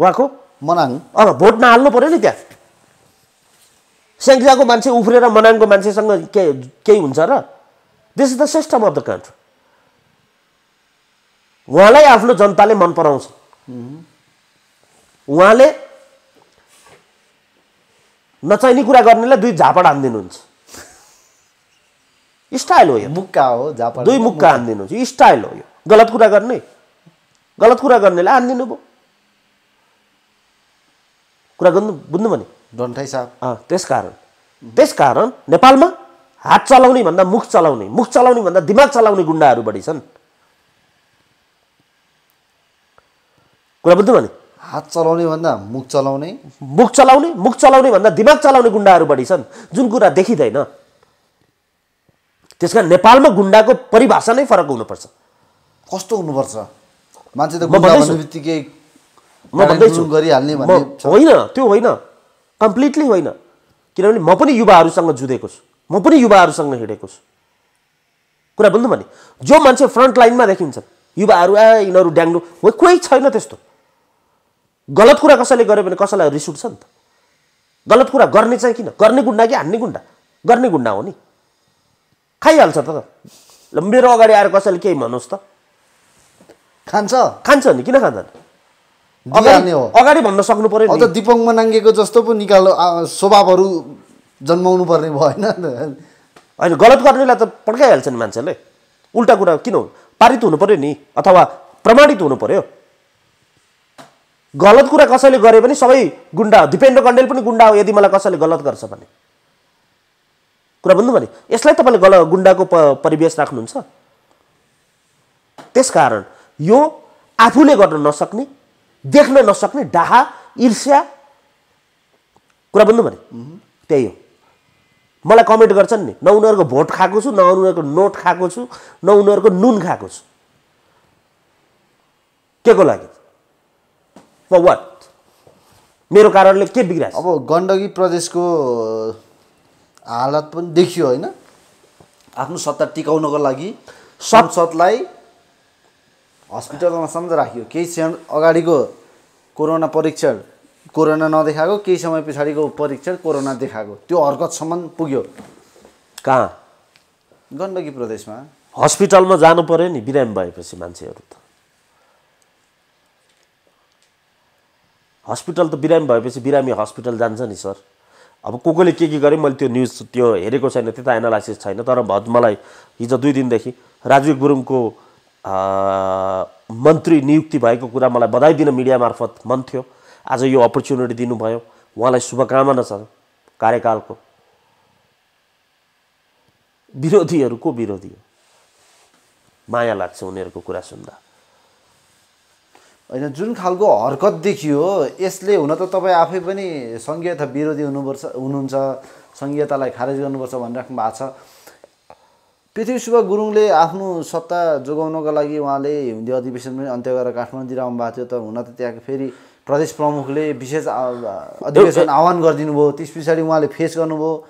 उहाँको मनाङ अब भोट नहाल्नु पऱ्यो नि त्यहाँ स्याङ्जाको मान्छे उफ्रेर मनानको मान्छेसँग के केही हुन्छ र this is the system of the country उहाँलाई आफ्नो जनताले मन पराउँछ उहाँले नचाहिने कुरा गर्नेलाई दुई झापड हानिदिनुहुन्छ स्टाइल हो यो मुक्का हो झापड दुई मुक्का हानिदिनुहुन्छ स्टाइल हो यो गलत कुरा गर्ने गलत कुरा गर्नेलाई हानिदिनु भयो कुरा गर्नु बुझ्नु भने डन्ठाइ साहब त्यस कारण नेपालमा हात चलाउने भन्दा मुख चलाउने मुख चलाउने भन्दा दिमाग चलाउने गुन्डाहरू बढी छन् कुरा बुझ्नु भने हात चलाउने भन्दा मुख चलाउने मुख चलाउने मुख चलाउने भन्दा दिमाग चलाउने गुन्डाहरू बढी छन् जुन कुरा देखिँदैन त्यस कारण नेपालमा गुन्डाको परिभाषा नै फरक हुनुपर्छ कस्तो हुनुपर्छ मान्छे त म भन्दैछु बित्तिकै होइन त्यो होइन कम्प्लिटली होइन किनभने म पनि युवाहरूसँग जुधेको छु म पनि युवाहरूसँग हिँडेको छु कुरा बुझ्नु भने जो मान्छे फ्रन्ट लाइनमा देखिन्छ युवाहरू आ यिनीहरू ड्याङ्लो हो कोही छैन त्यस्तो गलत कुरा कसैले गर्यो भने कसैलाई रिस उठ्छ नि त गलत कुरा गर्ने चाहिँ किन गर्ने गुन्डा कि हान्ने गुन्डा गर्ने गुन्डा हो नि खाइहाल्छ त ल मेरो अगाडि आएर कसैले केही भन्नुहोस् त खान्छ खान्छ नि किन खान्छ अगाडि भन्न सक्नु पर्यो अझ दिपङ मनाङ्गेको जस्तो पो निकाल्नु स्वभावहरू जन्माउनु पर्ने भएन होइन गलत गर्नेलाई त नि मान्छेले उल्टा कुरा किन पारित हुनु पर्यो नि अथवा प्रमाणित हुनु पर्यो गलत कुरा कसैले गरे पनि सबै गुन्डा हो दिपेन्द्र कण्डेल पनि गुन्डा हो यदि मलाई कसैले गलत गर्छ भने कुरा भन्नु भने यसलाई तपाईँले गल गुन्डाको प परिवेश राख्नुहुन्छ त्यस कारण यो आफूले गर्न नसक्ने देख्न नसक्ने डाहा ईर्ष्या कुरा बुझ्नु भने त्यही हो मलाई कमेन्ट गर्छन् नि न उनीहरूको भोट खाएको छु न उनीहरूको नोट खाएको छु न उनीहरूको नुन खाएको छु के को लागि फर वाट मेरो कारणले के बिग्रा अब गण्डकी प्रदेशको हालत पनि देखियो होइन आफ्नो सत्ता टिकाउनको लागि संसदलाई हस्पिटलमा सम्झ राखियो केही क्षण अगाडिको कोरोना परीक्षण कोरोना नदेखाएको केही समय पछाडिको परीक्षण कोरोना देखाएको त्यो हरकतसम्म पुग्यो कहाँ गण्डकी प्रदेशमा हस्पिटलमा जानु पऱ्यो नि बिरामी भएपछि मान्छेहरू त हस्पिटल त बिरामी भएपछि बिरामी हस्पिटल जान्छ नि सर अब को कोले के के गरेँ मैले त्यो न्युज त्यो हेरेको छैन त्यता एनालाइसिस छैन तर भद मलाई हिजो दुई दिनदेखि राजवीर गुरुङको मन्त्री नियुक्ति भएको कुरा मलाई बधाई दिन मिडिया मार्फत मन थियो आज यो अपर्च्युनिटी दिनुभयो उहाँलाई शुभकामना छ कार्यकालको को विरोधी हो माया लाग्छ उनीहरूको कुरा सुन्दा होइन जुन खालको हरकत देखियो यसले हुन त तपाईँ आफै पनि सङ्घीयता विरोधी हुनुपर्छ हुनुहुन्छ सङ्घीयतालाई खारेज गर्नुपर्छ भनिराख्नु भएको छ पृथ्वी शुभ गुरुङले आफ्नो सत्ता जोगाउनको लागि उहाँले हिउँदी अधिवेशन पनि अन्त्य गरेर काठमाडौँतिर आउनु भएको थियो त हुन त त्यहाँको फेरि प्रदेश प्रमुखले विशेष अधिवेशन आह्वान गरिदिनु भयो त्यस पछाडि उहाँले फेस गर्नुभयो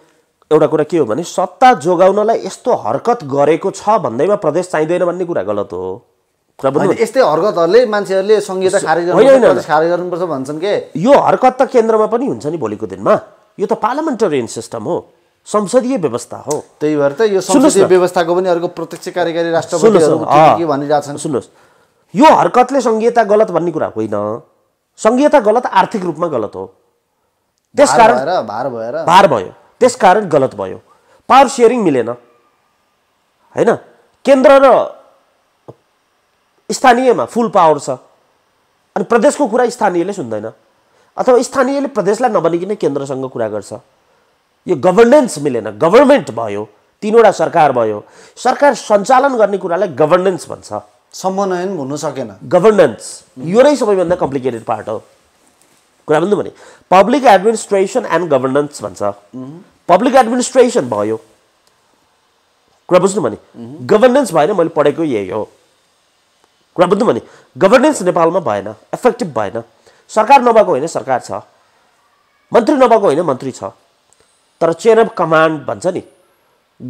एउटा कुरा के हो भने सत्ता जोगाउनलाई यस्तो हरकत गरेको छ भन्दैमा प्रदेश चाहिँदैन भन्ने कुरा गलत हो यस्तै हरकतहरूले मान्छेहरूले सङ्घीयता खारेज खारेज गर्नुपर्छ भन्छन् के यो हरकत त केन्द्रमा पनि हुन्छ नि भोलिको दिनमा यो त पार्लियामेन्टरियन सिस्टम हो संसदीय व्यवस्था हो त्यही भएर त यो संसदीय व्यवस्थाको पनि अर्को प्रत्यक्ष कार्यकारी राष्ट्रपतिहरू भनिरहेछन् सुन्नुहोस् यो हरकतले सङ्घीयता गलत भन्ने कुरा होइन सङ्घीयता गलत आर्थिक रूपमा गलत हो त्यसकारण भार भएर भार भयो त्यसकारण गलत भयो पावर सेयरिङ मिलेन होइन केन्द्र र स्थानीयमा फुल पावर छ अनि प्रदेशको कुरा स्थानीयले सुन्दैन अथवा स्थानीयले प्रदेशलाई नभनिकन केन्द्रसँग कुरा गर्छ यो गभर्नेन्स मिलेन गभर्मेन्ट भयो तिनवटा सरकार भयो सरकार सञ्चालन गर्ने कुरालाई गभर्नेन्स भन्छ समन्वयन हुन सकेन गभर्नेन्स यो नै सबैभन्दा कम्प्लिकेटेड पार्ट हो कुरा भन्नु भने पब्लिक एडमिनिस्ट्रेसन एन्ड गभर्नेन्स भन्छ पब्लिक एडमिनिस्ट्रेसन भयो कुरा बुझ्नु भने गभर्नेन्स भएन मैले पढेको यही हो कुरा बुझ्नु भने गभर्नेन्स नेपालमा भएन इफेक्टिभ भएन सरकार नभएको होइन सरकार छ मन्त्री नभएको होइन मन्त्री छ तर चेन अफ कमान्ड भन्छ नि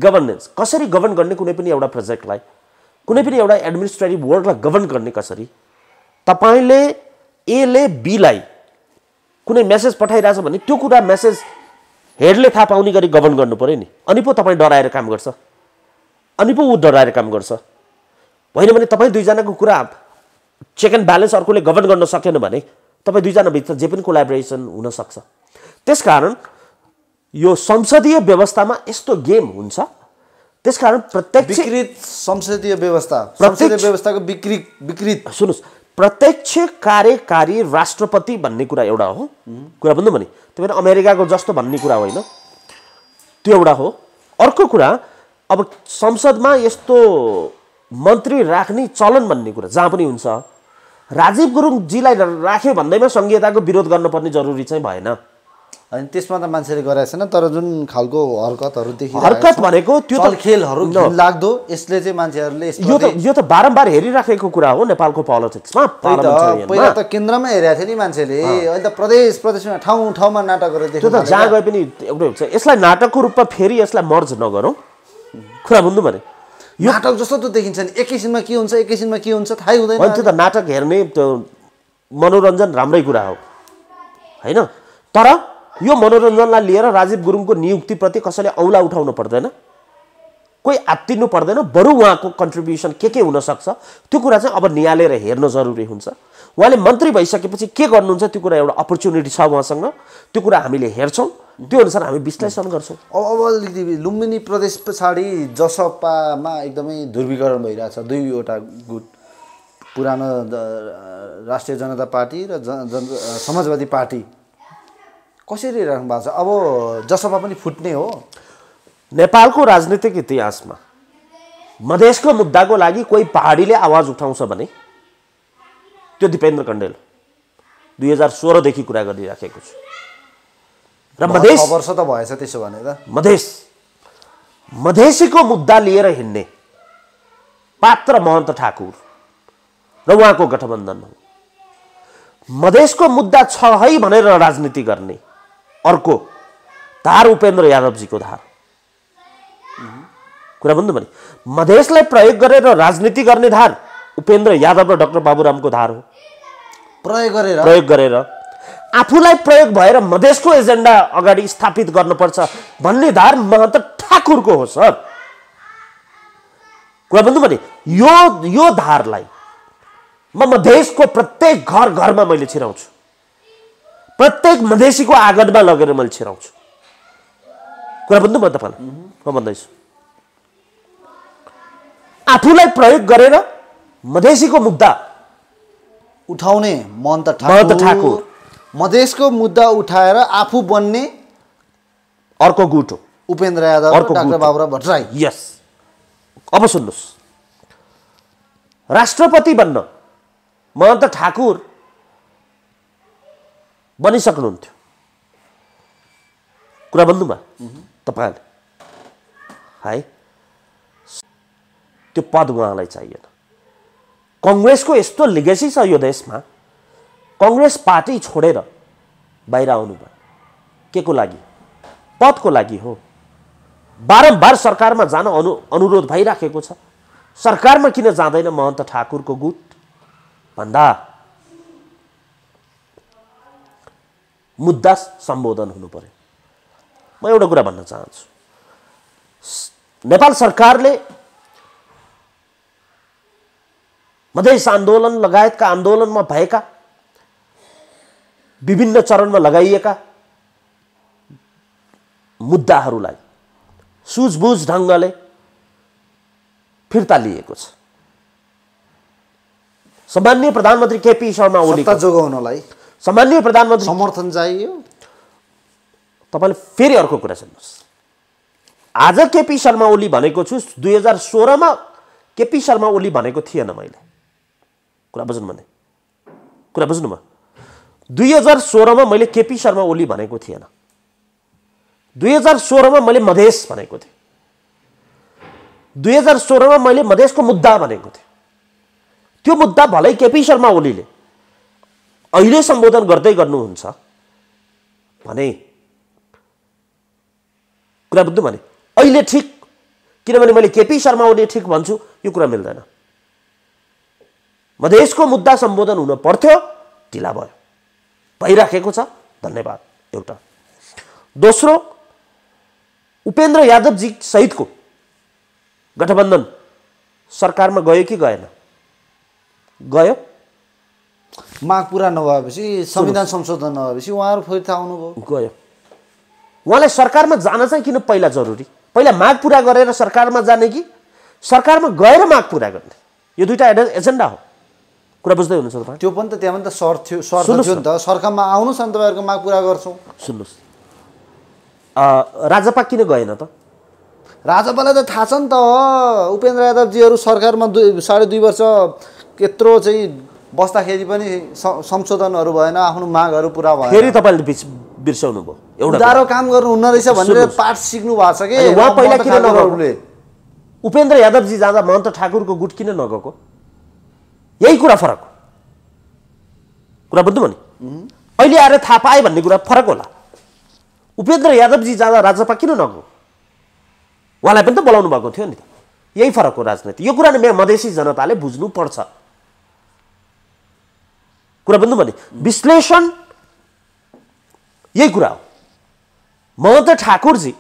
गभर्नेन्स कसरी गभर्न गर्ने कुनै पनि एउटा प्रोजेक्टलाई कुनै पनि एउटा एडमिनिस्ट्रेटिभ वर्डलाई गभर्न गर्ने कसरी तपाईँले एले बीलाई कुनै मेसेज पठाइरहेछ भने त्यो कुरा मेसेज हेडले थाहा पाउने गरी गभर्न गर्नु पऱ्यो नि अनि पो तपाईँ डराएर काम गर्छ अनि पो ऊ डराएर काम गर्छ होइन भने तपाईँ दुईजनाको कुरा चेक एन्ड ब्यालेन्स अर्कोले गभर्न गर्न सकेन भने तपाईँ दुईजनाभित्र जे पनि कोलाबोरेसन हुनसक्छ त्यस कारण यो संसदीय व्यवस्थामा यस्तो गेम हुन्छ त्यसकारण प्रत्यक्ष संसदीय व्यवस्था संसदीय व्यवस्थाको विकृत विकृत सुन्नुहोस् प्रत्यक्ष कार्यकारी राष्ट्रपति भन्ने कुरा एउटा हो कुरा भन्नु भने त्यो भएर अमेरिकाको जस्तो भन्ने कुरा होइन त्यो एउटा हो अर्को कुरा अब संसदमा यस्तो मन्त्री राख्ने चलन भन्ने कुरा जहाँ पनि हुन्छ राजीव गुरुङजीलाई राख्यो भन्दैमा सङ्घीयताको विरोध गर्नुपर्ने जरुरी चाहिँ भएन अनि त्यसमा त मान्छेले गराएको छैन तर जुन खालको हरकतहरू देखि हरकत भनेको त्यो त खेलहरू लाग्दो यसले चाहिँ मान्छेहरूले यो त यो त बारम्बार हेरिराखेको कुरा हो नेपालको पोलिटिक्समा पहिला त केन्द्रमै हेरेको थियो नि मान्छेले अहिले त प्रदेश प्रदेशमा ठाउँ ठाउँमा नाटकहरू देख्यो त जहाँ गए पनि एउटै हुन्छ यसलाई नाटकको रूपमा फेरि यसलाई मर्ज नगरौँ कुरा भन्नु भने यो नाटक जस्तो त देखिन्छ नि एकैछिनमा के हुन्छ एकैछिनमा के हुन्छ थाहै हुँदैन त्यो त नाटक हेर्ने त्यो मनोरञ्जन राम्रै कुरा हो होइन तर यो मनोरञ्जनलाई लिएर राजीव गुरुङको नियुक्तिप्रति कसैले औँला उठाउनु पर्दैन कोही आत्तिनु पर्दैन बरु उहाँको कन्ट्रिब्युसन के के हुनसक्छ त्यो कुरा चाहिँ अब निहालेर हेर्न जरुरी हुन्छ उहाँले मन्त्री भइसकेपछि के गर्नुहुन्छ त्यो कुरा एउटा अपर्च्युनिटी छ उहाँसँग त्यो कुरा हामीले हेर्छौँ त्यो अनुसार हामी विश्लेषण गर्छौँ अब अब अलिकति लुम्बिनी प्रदेश पछाडि जसपामा एकदमै ध्रुवीकरण भइरहेछ दुईवटा गुट पुरानो राष्ट्रिय जनता पार्टी र जन समाजवादी पार्टी कसरी राख्नु भएको छ अब जसमा पनि फुट्ने हो नेपालको राजनीतिक इतिहासमा मधेसको मुद्दाको लागि कोही पहाडीले आवाज उठाउँछ भने त्यो दिपेन्द्र कण्डेल दुई हजार सोह्रदेखि कुरा गरिराखेको छु र मधेस वर्ष त भएछ त्यसो भने त मधेस मधेसीको मुद्दा लिएर हिँड्ने पात्र महन्त ठाकुर र उहाँको हो मधेसको मुद्दा छ है भनेर राजनीति गर्ने अर्को धार उपेन्द्र यादवजीको धार कुरा भन्नु भने मधेसलाई प्रयोग गरेर राजनीति गर्ने धार उपेन्द्र यादव र डक्टर बाबुरामको धार हो प्रयोग गरेर प्रयोग गरेर आफूलाई प्रयोग भएर मधेसको एजेन्डा अगाडि स्थापित गर्नुपर्छ भन्ने धार महन्त ठाकुरको हो सर कुरा भन्नु भने यो यो धारलाई म मधेसको प्रत्येक घर घरमा मैले छिराउँछु प्रत्येक मधेसीको आगतमा लगेर मैले छिराउँछु कुरा बुझ्नु म तपाईँलाई म भन्दैछु आफूलाई प्रयोग गरेर मधेसीको मुद्दा उठाउने मन्त ठाकुर मधेसको मुद्दा उठाएर आफू बन्ने अर्को गुट हो उपेन्द्र यादव अर्को डाक्टर बाबुराव भट्टराई यस अब सुन्नुहोस् राष्ट्रपति बन्न महन्त ठाकुर बनिसक्नुहुन्थ्यो कुरा भन्नुभयो तपाईँले है त्यो पद उहाँलाई चाहिएन कङ्ग्रेसको यस्तो लिगेसी छ यो देशमा कङ्ग्रेस पार्टी छोडेर बाहिर आउनुभयो के को लागि पदको लागि हो बारम्बार सरकारमा जान अनु अनुरोध भइराखेको छ सरकारमा किन जाँदैन महन्त ठाकुरको गुट भन्दा मुद्दा सम्बोधन हुनु पर्यो म एउटा कुरा भन्न चाहन्छु नेपाल सरकारले मधेस आन्दोलन लगायतका आन्दोलनमा भएका विभिन्न चरणमा लगाइएका मुद्दाहरूलाई सुझबुझ ढङ्गले फिर्ता लिएको छ सामान्य प्रधानमन्त्री केपी शर्मा ओली जोगाउनलाई सामान्य प्रधानमन्त्री समर्थन चाहियो तपाईँले फेरि अर्को कुरा सुन्नुहोस् आज केपी शर्मा ओली भनेको छु दुई हजार सोह्रमा केपी शर्मा ओली भनेको थिएन मैले कुरा बुझ्नु भने कुरा बुझ्नु भयो दुई हजार सोह्रमा मैले केपी शर्मा ओली भनेको थिएन दुई हजार सोह्रमा मैले मधेस भनेको थिएँ दुई हजार सोह्रमा मैले मधेसको मुद्दा भनेको थिएँ त्यो मुद्दा भलै केपी शर्मा ओलीले अहिले सम्बोधन गर्दै गर्नुहुन्छ भने कुरा बुझ्नु भने अहिले ठिक किनभने मैले केपी शर्मा ओली ठिक भन्छु यो कुरा मिल्दैन मधेसको मुद्दा सम्बोधन हुन पर्थ्यो ढिला भयो भइराखेको छ धन्यवाद एउटा दोस्रो उपेन्द्र यादवजी सहितको गठबन्धन सरकारमा गयो कि गएन गयो माग पुरा नभएपछि संविधान संशोधन नभएपछि उहाँहरू फेरि आउनुभयो गयो उहाँलाई सरकारमा जान चाहिँ किन पहिला जरुरी पहिला माग पुरा गरेर सरकारमा जाने कि सरकारमा गएर माग पुरा गर्ने यो दुइटा एजेन्डा हो कुरा बुझ्दै हुनुहुन्छ तपाईँ त्यो पनि त त्यहाँ पनि त सर थियो सर थियो नि त सरकारमा आउनुहोस् न तपाईँहरूको माग पुरा गर्छौँ सुन्नुहोस् राजपा किन गएन त राजपालाई त थाहा छ नि त उपेन्द्र यादवजीहरू सरकारमा दुई साढे दुई वर्ष यत्रो चाहिँ बस्दाखेरि पनि संशोधनहरू भएन आफ्नो मागहरू पुरा भयो फेरि तपाईँले बिर्साउनु भयो एउटा गाह्रो काम गर्नुहुन्न रहेछ भनेर पाठ सिक्नु भएको छ कि उहाँ पहिला किन नगर्नुले उपेन्द्र यादवजी जाँदा महन्त ठाकुरको गुट किन नगएको यही कुरा फरक हो कुरा बुझ्नु भने अहिले आएर थाहा पाएँ भन्ने कुरा फरक होला उपेन्द्र यादवजी जाँदा राजपा किन नगयो उहाँलाई पनि त बोलाउनु भएको थियो नि त यही फरक हो राजनीति यो कुरा नै मेरो मधेसी जनताले पर्छ कुरा बुझ्नु भने विश्लेषण यही कुरा हो म त ठाकुरजी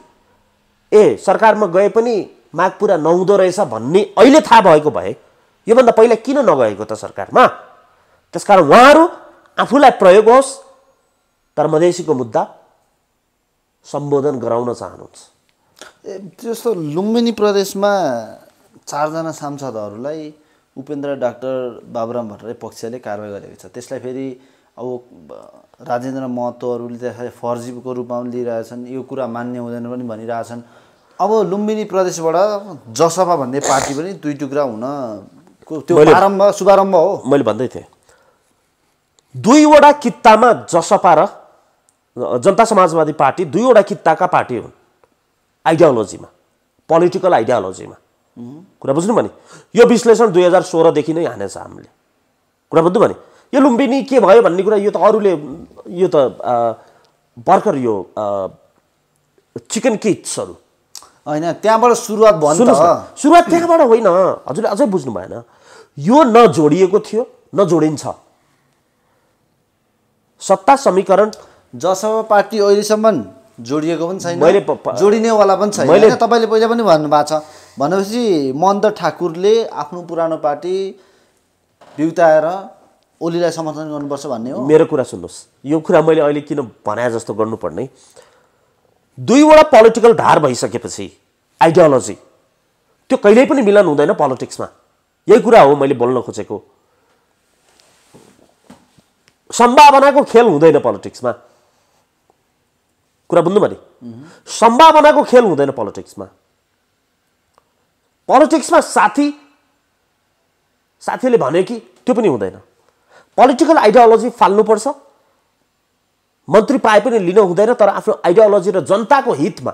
ए सरकारमा गए पनि माग पुरा नहुँदो रहेछ भन्ने अहिले थाहा भएको भए योभन्दा पहिला किन नगएको त सरकारमा त्यसकारण उहाँहरू आफूलाई प्रयोग होस् तर मधेसीको मुद्दा सम्बोधन गराउन चाहनुहुन्छ जस्तो लुम्बिनी प्रदेशमा चारजना सांसदहरूलाई उपेन्द्र डाक्टर बाबुराम भट्टराई पक्षले कारवाही गरेको छ त्यसलाई फेरि अब राजेन्द्र महतोहरूले त्यसलाई फर्जीको रूपमा पनि लिइरहेछन् यो कुरा मान्य हुँदैन पनि भनिरहेछन् अब लुम्बिनी प्रदेशबाट जसपा भन्ने पार्टी पनि दुई टुक्रा हुन त्यो आरम्भ शुभारम्भ हो मैले भन्दै थिएँ दुईवटा कित्तामा जसपा र जनता समाजवादी पार्टी दुईवटा कित्ताका पार्टी हुन् आइडियोलोजीमा पोलिटिकल आइडियोलोजीमा कुरा बुझ्नु भने यो विश्लेषण दुई हजार सोह्रदेखि नै हानेछ हामीले कुरा बुझ्नु भने यो लुम्बिनी के भयो भन्ने कुरा यो त अरूले यो त भर्खर यो चिकन किट्सहरू होइन त्यहाँबाट सुरुवात भन्नु सुरुवात त्यहाँबाट होइन हजुरले अझै बुझ्नु भएन यो नजोडिएको थियो नजोडिन्छ सत्ता समीकरण जसमा पार्टी अहिलेसम्म जोडिएको पनि छैन जोडिनेवाला पनि छैन तपाईँले पहिला पनि भन्नु भएको छ भनेपछि मन्द ठाकुरले आफ्नो पुरानो पार्टी बिउताएर ओलीलाई समर्थन गर्नुपर्छ भन्ने हो मेरो कुरा सुन्नुहोस् यो कुरा मैले अहिले किन भने जस्तो गर्नुपर्ने दुईवटा पोलिटिकल धार भइसकेपछि आइडियोलोजी त्यो कहिल्यै पनि मिलन हुँदैन पोलिटिक्समा यही कुरा हो मैले बोल्न खोजेको सम्भावनाको खेल हुँदैन पोलिटिक्समा कुरा बुझ्नु भने सम्भावनाको खेल हुँदैन पोलिटिक्समा पोलिटिक्समा साथी साथीले भने कि त्यो पनि हुँदैन पोलिटिकल आइडियोलोजी फाल्नुपर्छ मन्त्री पाए पनि लिन हुँदैन तर आफ्नो आइडियोलोजी र जनताको हितमा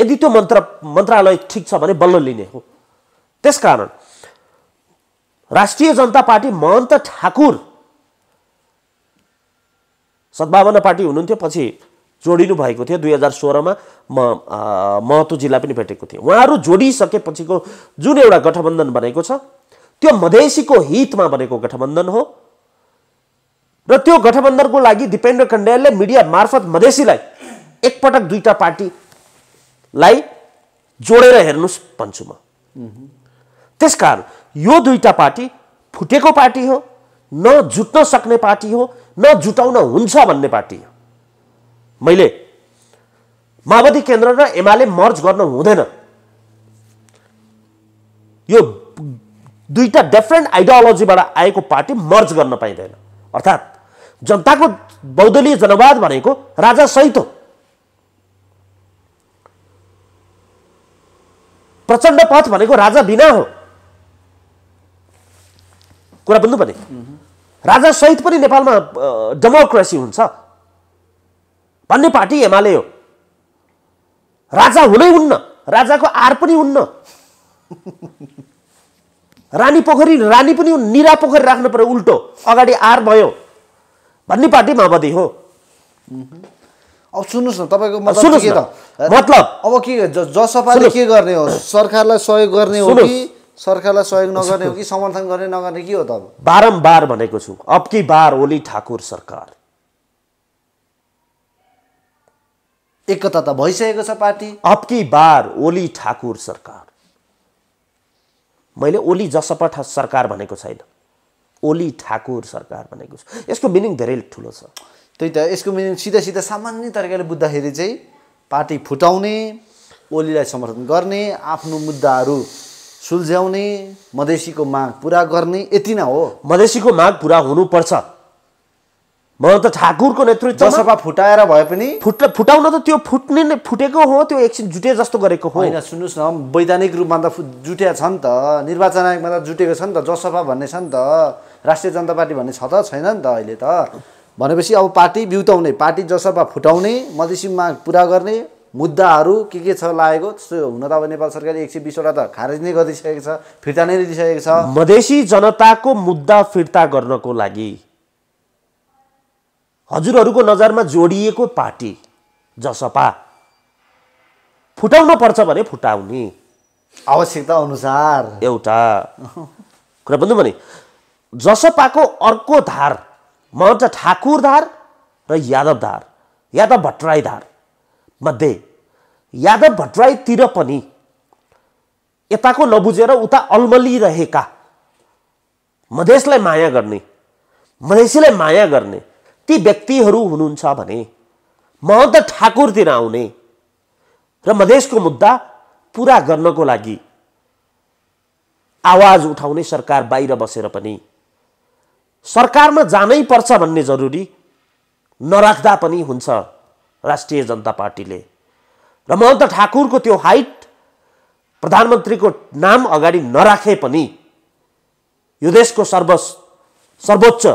यदि त्यो मन्त्र मन्त्रालय ठिक छ भने बल्ल लिने हो त्यसकारण राष्ट्रिय जनता पार्टी महन्त ठाकुर सद्भावना पार्टी हुनुहुन्थ्यो पछि जोडिनु भएको थियो दुई हजार सोह्रमा म महतो जिल्ला पनि भेटेको थिएँ उहाँहरू जोडिसकेपछिको जुन एउटा गठबन्धन बनेको छ त्यो मधेसीको हितमा बनेको गठबन्धन हो र त्यो गठबन्धनको लागि दिपेन्द्र खण्डेलले मिडिया मार्फत मधेसीलाई एकपटक दुईवटा पार्टीलाई जोडेर हेर्नुहोस् भन्छु म त्यसकारण यो दुईवटा पार्टी फुटेको पार्टी हो न जुट्न सक्ने पार्टी हो न जुटाउन हुन्छ भन्ने पार्टी हो मैले माओवादी केन्द्र र एमाले मर्ज गर्न हुँदैन यो दुईवटा डिफ्रेन्ट आइडियोलोजीबाट आएको पार्टी मर्ज गर्न पाइँदैन अर्थात् जनताको बौद्धलीय जनवाद भनेको राजा सहित हो प्रचण्ड पथ भनेको राजा बिना हो कुरा बुझ्नु पर्ने राजा सहित पनि नेपालमा डेमोक्रेसी हुन्छ भन्ने पार्टी एमाले हो राजा हुनै हुन्न राजाको आर पनि हुन्न रानी पोखरी रानी पनि निरा पोखरी राख्नु पऱ्यो उल्टो अगाडि आर भयो भन्ने पार्टी माओवादी हो अब सुन्नुहोस् न तपाईँको मतलब के त मतलब अब के जसपाले के गर्ने हो सरकारलाई सहयोग गर्ने हो कि सरकारलाई सहयोग नगर्ने हो कि समर्थन गर्ने नगर्ने के हो त बारम्बार भनेको छु अब कि बार ओली ठाकुर सरकार एकता त भइसकेको छ पार्टी अबकी बार ओली ठाकुर सरकार मैले ओली जसपा सरकार भनेको छैन ओली ठाकुर सरकार भनेको छु यसको मिनिङ धेरै ठुलो छ त्यही त यसको मिनिङ सिधा सिधा सामान्य तरिकाले बुझ्दाखेरि चाहिँ पार्टी फुटाउने ओलीलाई समर्थन गर्ने आफ्नो मुद्दाहरू सुल्झ्याउने मधेसीको माग पुरा गर्ने यति नै हो मधेसीको माग पुरा हुनुपर्छ म त ठाकुरको नेतृत्व जसपा फुटाएर भए पनि फुट फुटाउन त त्यो फुट्ने नै फुटेको हो त्यो एकछिन जुटे जस्तो गरेको हो होइन सुन्नुहोस् न वैधानिक रूपमा त जुटेका छ नि त निर्वाचन आयोगमा त जुटेको छ नि त जसपा भन्ने छ नि त राष्ट्रिय जनता पार्टी भन्ने छ त छैन नि त अहिले त भनेपछि अब पार्टी बिउताउने पार्टी जसपा फुटाउने मधेसी माग पुरा गर्ने मुद्दाहरू के के छ लागेको त्यस्तो हुन त अब नेपाल सरकारले एक सय बिसवटा त खारेज नै गरिदिइसकेको छ फिर्ता नै दिइसकेको छ मधेसी जनताको मुद्दा फिर्ता गर्नको लागि हजुरहरूको नजरमा जोडिएको पार्टी जसपा फुटाउन पर्छ भने फुटाउने आवश्यकता अनुसार एउटा कुरा भन्नु भने जसपाको अर्को धार महन्त ठाकुर धार र यादव धार यादव भट्टराई धार मध्ये यादव भट्टराईतिर पनि यताको नबुझेर उता अल्मलिरहेका मधेसलाई माया गर्ने मधेसीलाई माया गर्ने ती व्यक्तिहरू हुनुहुन्छ भने महन्त ठाकुरतिर आउने र मधेसको मुद्दा पुरा गर्नको लागि आवाज उठाउने सरकार बाहिर बसेर पनि सरकारमा जानै पर्छ भन्ने जरुरी नराख्दा पनि हुन्छ राष्ट्रिय जनता पार्टीले र महन्त ठाकुरको त्यो हाइट प्रधानमन्त्रीको नाम अगाडि नराखे पनि यो देशको सर्व सर्वोच्च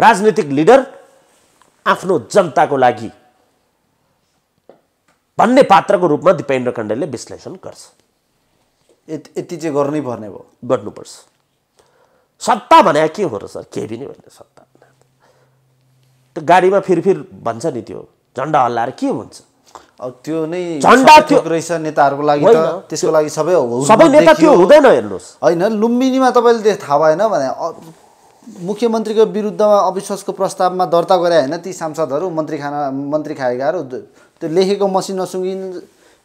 राजनीतिक लिडर आफ्नो जनताको लागि भन्ने पात्रको रूपमा दिपेन्द्र खण्डेलले विश्लेषण गर्छ यति चाहिँ गर्नै पर्ने भयो गर्नुपर्छ सत्ता भने के हो र सर केही पनि होइन सत्ता त्यो गाडीमा फिरफिर भन्छ नि त्यो झन्डा हल्लाएर के हुन्छ त्यो नै झन्डा त्यो रहेछ नेताहरूको लागि त्यसको लागि सबै सबै नेता त्यो हुँदैन हेर्नुहोस् होइन लुम्बिनीमा तपाईँले थाहा भएन भने मुख्यमन्त्रीको विरुद्धमा अविश्वासको प्रस्तावमा दर्ता गरे होइन ती सांसदहरू मन्त्री खाना मन्त्री खाएकाहरू त्यो लेखेको मसिन नसुङ्गि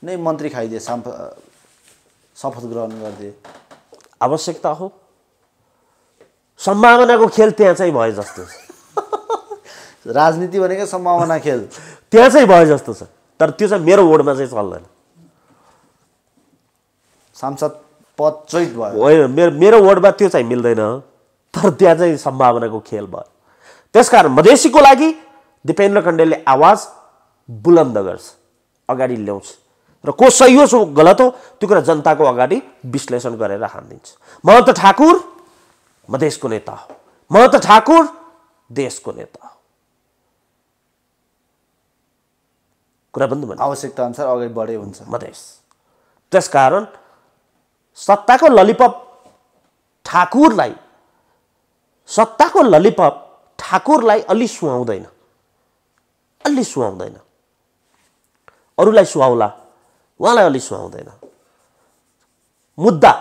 नै मन्त्री खाइदिए शपथ ग्रहण गरिदिए आवश्यकता हो सम्भावनाको खेल त्यहाँ चाहिँ भयो जस्तो (laughs) राजनीति भनेको सम्भावना खेल त्यहाँ चाहिँ भयो जस्तो छ तर त्यो चाहिँ मेरो वार्डमा चाहिँ चल्दैन सांसद पद चैत भयो मेरो मेरो वडमा त्यो चाहिँ मिल्दैन तर त्यहाँ चाहिँ सम्भावनाको खेल भयो त्यसकारण मधेसीको लागि दिपेन्द्र कण्डेलले आवाज बुलन्द गर्छ अगाडि ल्याउँछ र को सही हो गलत हो त्यो कुरा जनताको अगाडि विश्लेषण गरेर हानिदिन्छ महन्त ठाकुर मधेसको नेता हो महन्त ठाकुर देशको नेता हो कुरा बन्द भन्नु आवश्यकता अनुसार अगाडि बढे हुन्छ मधेस त्यसकारण सत्ताको ललिपप ठाकुरलाई सत्ताको ललिपप ठाकुरलाई अलि सुहाउँदैन अलि सुहाउँदैन अरूलाई सुहाउला उहाँलाई अलि सुहाउँदैन मुद्दा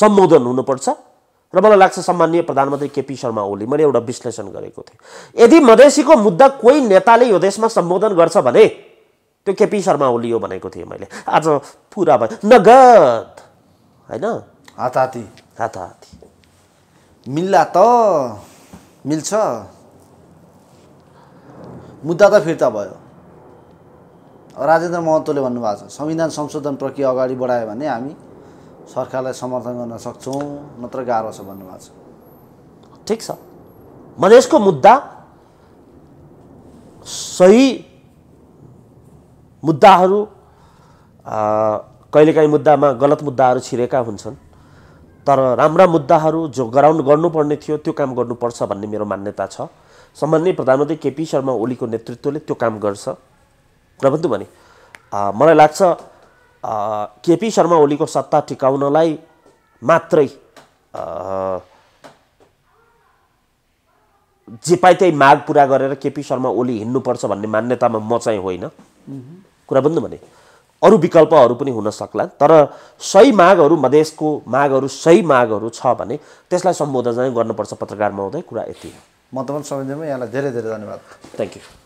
सम्बोधन हुनुपर्छ र मलाई लाग्छ सम्मान्य प्रधानमन्त्री केपी शर्मा ओली मैले एउटा विश्लेषण गरेको थिएँ यदि मधेसीको मुद्दा कोही नेताले यो देशमा सम्बोधन गर्छ भने त्यो केपी शर्मा ओली हो भनेको थिएँ मैले आज पुरा भयो नगद होइन हात हात हात मिल्ला त मिल्छ मुद्दा त फिर्ता भयो राजेन्द्र महतोले भन्नुभएको छ संविधान संशोधन प्रक्रिया अगाडि बढायो भने हामी सरकारलाई समर्थन गर्न सक्छौँ नत्र गाह्रो छ भन्नुभएको छ ठिक छ मधेसको मुद्दा सही मुद्दाहरू कहिलेकाहीँ मुद्दामा गलत मुद्दाहरू छिरेका हुन्छन् तर राम्रा मुद्दाहरू जो ग्राउन्ड गर्नुपर्ने थियो त्यो काम गर्नुपर्छ भन्ने मेरो मान्यता छ सामान्य प्रधानमन्त्री केपी शर्मा ओलीको नेतृत्वले त्यो काम गर्छ र भन्छु भने मलाई लाग्छ केपी शर्मा ओलीको सत्ता टिकाउनलाई मात्रै जे पाइ त्यही माग पुरा गरेर केपी शर्मा ओली हिँड्नुपर्छ भन्ने मान्यतामा म चाहिँ होइन कुरा भन्नु भने अरू विकल्पहरू पनि हुन सक्ला तर सही मागहरू मधेसको मागहरू सही मागहरू छ भने त्यसलाई सम्बोधन चाहिँ गर्नुपर्छ पत्रकार महोदय कुरा यति हो म तपाईँ सम्झिँदै यहाँलाई धेरै धेरै धन्यवाद थ्याङ्क यू